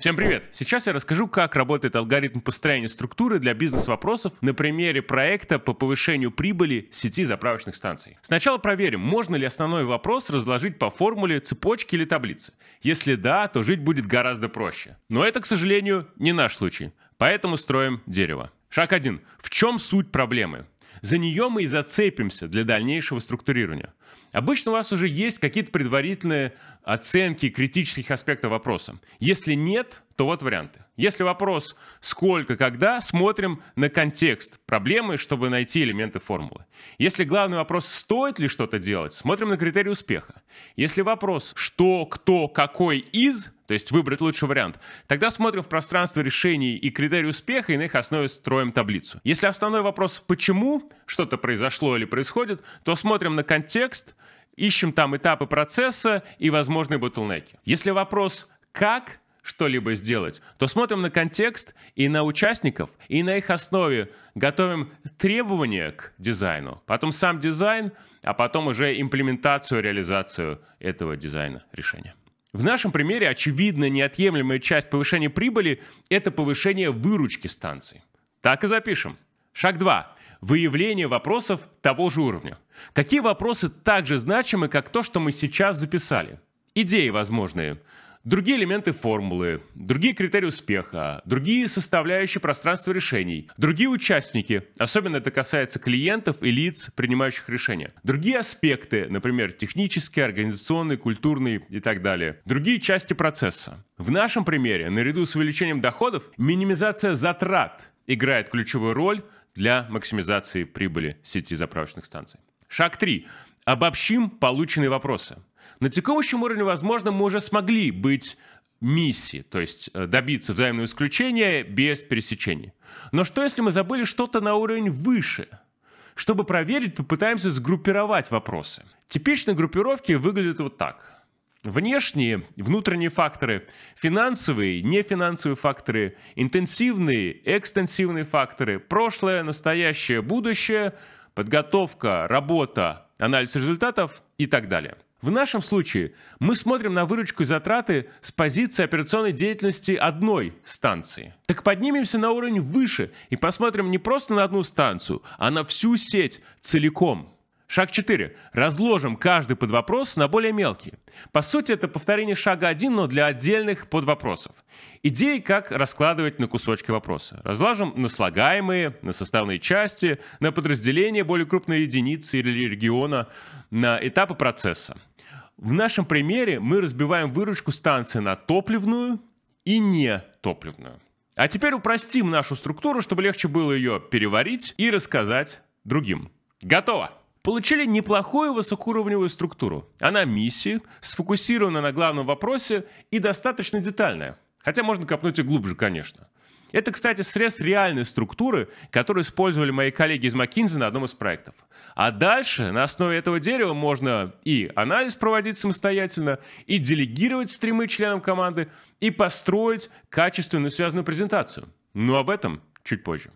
Всем привет! Сейчас я расскажу, как работает алгоритм построения структуры для бизнес-вопросов на примере проекта по повышению прибыли сети заправочных станций. Сначала проверим, можно ли основной вопрос разложить по формуле цепочки или таблицы. Если да, то жить будет гораздо проще. Но это, к сожалению, не наш случай. Поэтому строим дерево. Шаг 1. В чем суть проблемы? За нее мы и зацепимся для дальнейшего структурирования. Обычно у вас уже есть какие-то предварительные оценки критических аспектов вопроса. Если нет, то вот варианты. Если вопрос «сколько», «когда», смотрим на контекст проблемы, чтобы найти элементы формулы. Если главный вопрос «стоит ли что-то делать», смотрим на критерии успеха. Если вопрос «что», «кто», «какой из», то есть выбрать лучший вариант. Тогда смотрим в пространство решений и критерий успеха, и на их основе строим таблицу. Если основной вопрос «почему» что-то произошло или происходит, то смотрим на контекст, ищем там этапы процесса и возможные ботлнеки. Если вопрос «как», что-либо сделать, то смотрим на контекст и на участников, и на их основе готовим требования к дизайну, потом сам дизайн, а потом уже имплементацию, реализацию этого дизайна решения. В нашем примере, очевидно, неотъемлемая часть повышения прибыли – это повышение выручки станции. Так и запишем. Шаг 2 выявление вопросов того же уровня. Какие вопросы также значимы, как то, что мы сейчас записали? Идеи возможные другие элементы формулы, другие критерии успеха, другие составляющие пространства решений, другие участники, особенно это касается клиентов и лиц, принимающих решения, другие аспекты, например, технические, организационные, культурные и так далее, другие части процесса. В нашем примере, наряду с увеличением доходов, минимизация затрат играет ключевую роль для максимизации прибыли сети заправочных станций. Шаг 3. Обобщим полученные вопросы. На текущем уровне, возможно, мы уже смогли быть миссии, то есть э, добиться взаимного исключения без пересечений. Но что, если мы забыли что-то на уровень выше? Чтобы проверить, попытаемся сгруппировать вопросы. Типичные группировки выглядят вот так. Внешние, внутренние факторы, финансовые, нефинансовые факторы, интенсивные, экстенсивные факторы, прошлое, настоящее, будущее – подготовка, работа, анализ результатов и так далее. В нашем случае мы смотрим на выручку и затраты с позиции операционной деятельности одной станции. Так поднимемся на уровень выше и посмотрим не просто на одну станцию, а на всю сеть целиком. Шаг 4. Разложим каждый подвопрос на более мелкие. По сути, это повторение шага 1, но для отдельных подвопросов. Идеи, как раскладывать на кусочки вопроса. Разложим на слагаемые, на составные части, на подразделения более крупной единицы или региона, на этапы процесса. В нашем примере мы разбиваем выручку станции на топливную и не топливную. А теперь упростим нашу структуру, чтобы легче было ее переварить и рассказать другим. Готово! получили неплохую высокоуровневую структуру. Она миссии, сфокусирована на главном вопросе и достаточно детальная. Хотя можно копнуть и глубже, конечно. Это, кстати, срез реальной структуры, которую использовали мои коллеги из McKinsey на одном из проектов. А дальше на основе этого дерева можно и анализ проводить самостоятельно, и делегировать стримы членам команды, и построить качественно связанную презентацию. Но об этом чуть позже.